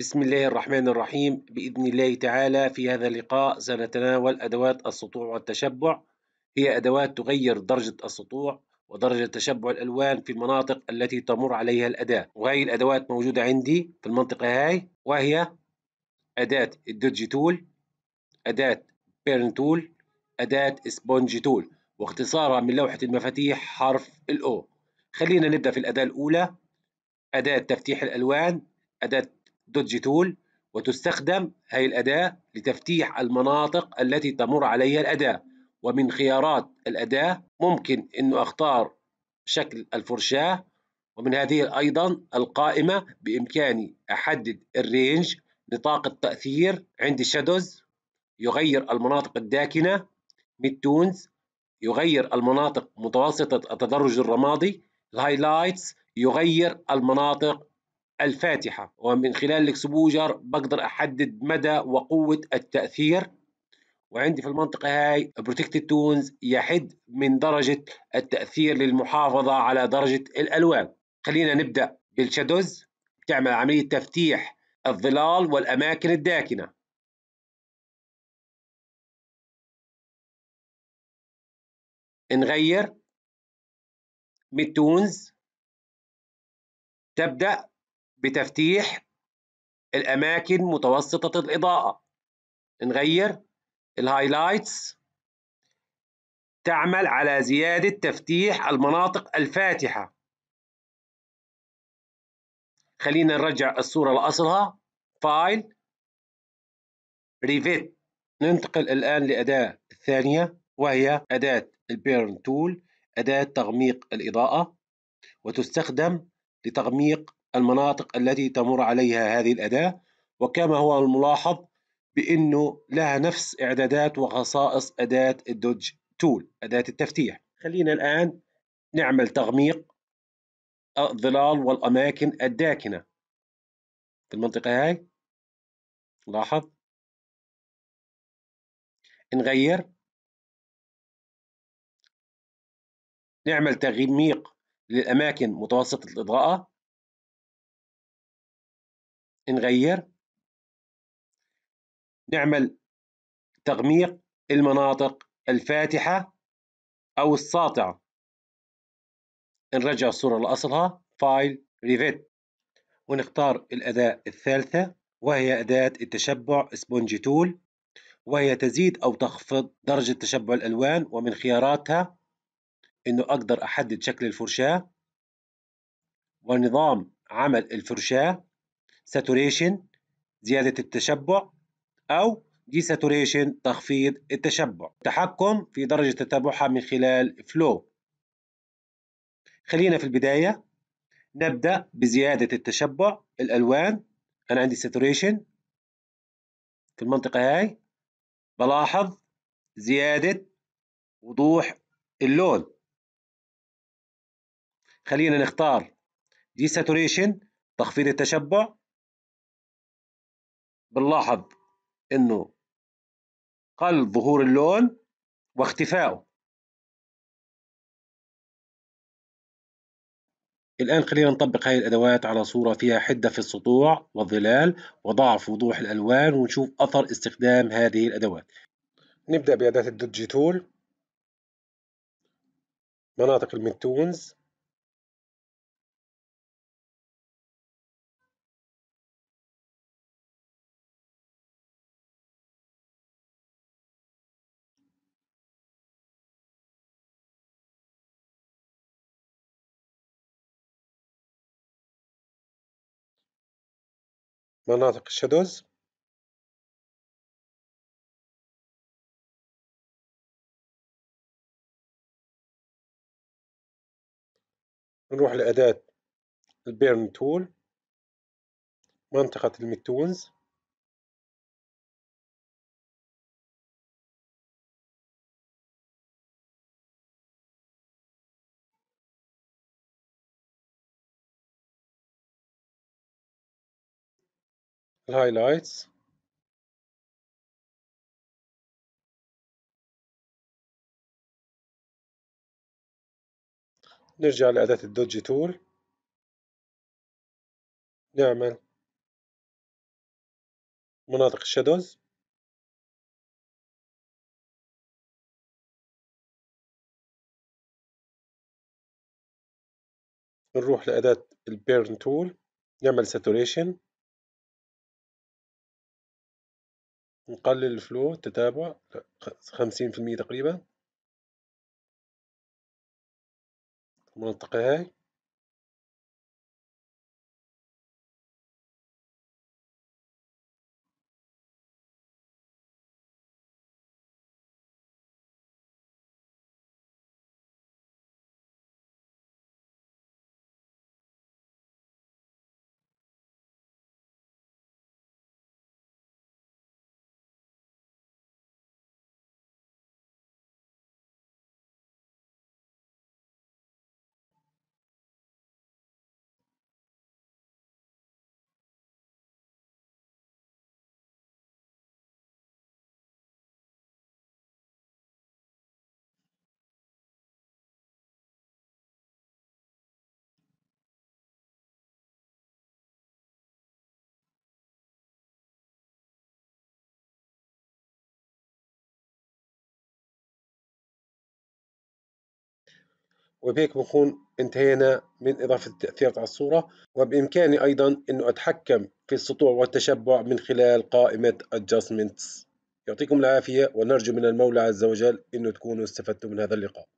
بسم الله الرحمن الرحيم بإذن الله تعالى في هذا اللقاء سنتناول أدوات السطوع والتشبع هي أدوات تغير درجة السطوع ودرجة تشبع الألوان في المناطق التي تمر عليها الأداة وهي الأدوات موجودة عندي في المنطقة هاي وهي أداة الدوجي تول أداة بيرن تول أداة سبونج تول واختصارها من لوحة المفاتيح حرف الأو خلينا نبدأ في الأداة الأولى أداة تفتيح الألوان أداة دوجي تول وتستخدم هذه الأداة لتفتيح المناطق التي تمر عليها الأداة ومن خيارات الأداة ممكن أنه أختار شكل الفرشاة ومن هذه أيضا القائمة بإمكاني أحدد الرينج نطاق التأثير عندي شادوز يغير المناطق الداكنة ميد تونز يغير المناطق متوسطة التدرج الرمادي الهايلايتس يغير المناطق الفاتحة ومن خلال الاكسبوجر بقدر أحدد مدى وقوة التأثير وعندي في المنطقة هاي بروتكتد تونز يحد من درجة التأثير للمحافظة على درجة الألوان خلينا نبدأ بالشادوز بتعمل عملية تفتيح الظلال والأماكن الداكنة نغير ميد تونز تبدأ بتفتيح الأماكن متوسطة الإضاءة نغير الهايلايتس تعمل على زيادة تفتيح المناطق الفاتحة خلينا نرجع الصورة لأصلها فايل ريفيت ننتقل الآن لأداة الثانية وهي أداة البيرن تول أداة تغميق الإضاءة وتستخدم لتغميق المناطق التي تمر عليها هذه الأداة وكما هو الملاحظ بأنه لها نفس إعدادات وخصائص أداة الدوج تول أداة التفتيح خلينا الآن نعمل تغميق الظلال والأماكن الداكنة في المنطقة هاي لاحظ نغير نعمل تغميق للأماكن متوسطة الإضاءة نغير نعمل تغميق المناطق الفاتحة أو الساطعة نرجع الصورة لأصلها فايل ريفيت ونختار الأداة الثالثة وهي أداة التشبع سبونجي تول وهي تزيد أو تخفض درجة تشبع الألوان ومن خياراتها إنه أقدر أحدد شكل الفرشاة ونظام عمل الفرشاة ساتوريشن زيادة التشبع أو دي ساتوريشن تخفيض التشبع تحكم في درجة تتابعها من خلال فلو خلينا في البداية نبدأ بزيادة التشبع الألوان أنا عندي ساتوريشن في المنطقة هاي بلاحظ زيادة وضوح اللون خلينا نختار دي ساتوريشن تخفيض التشبع بنلاحظ انه قل ظهور اللون واختفائه الآن خلينا نطبق هذه الأدوات على صورة فيها حدة في السطوع والظلال وضعف وضوح الألوان ونشوف أثر استخدام هذه الأدوات نبدأ بأداة الدوجي تول مناطق المنتونز مناطق الشادوز نروح لأداة البيرن تول منطقة الميتونز الهايلايتس نرجع لأداة الدوج تول نعمل مناطق الشادوز نروح لأداة البيرن تول نعمل ساتوريشن نقلل الفلو التتابع خمسين في المية تقريبا المنطقة هاي وبهيك بكون انتهينا من إضافة التأثيرات على الصورة وبإمكاني أيضا أنه أتحكم في السطوع والتشبع من خلال قائمة Adjustments يعطيكم العافية ونرجو من المولى عز وجل أنه تكونوا استفدتم من هذا اللقاء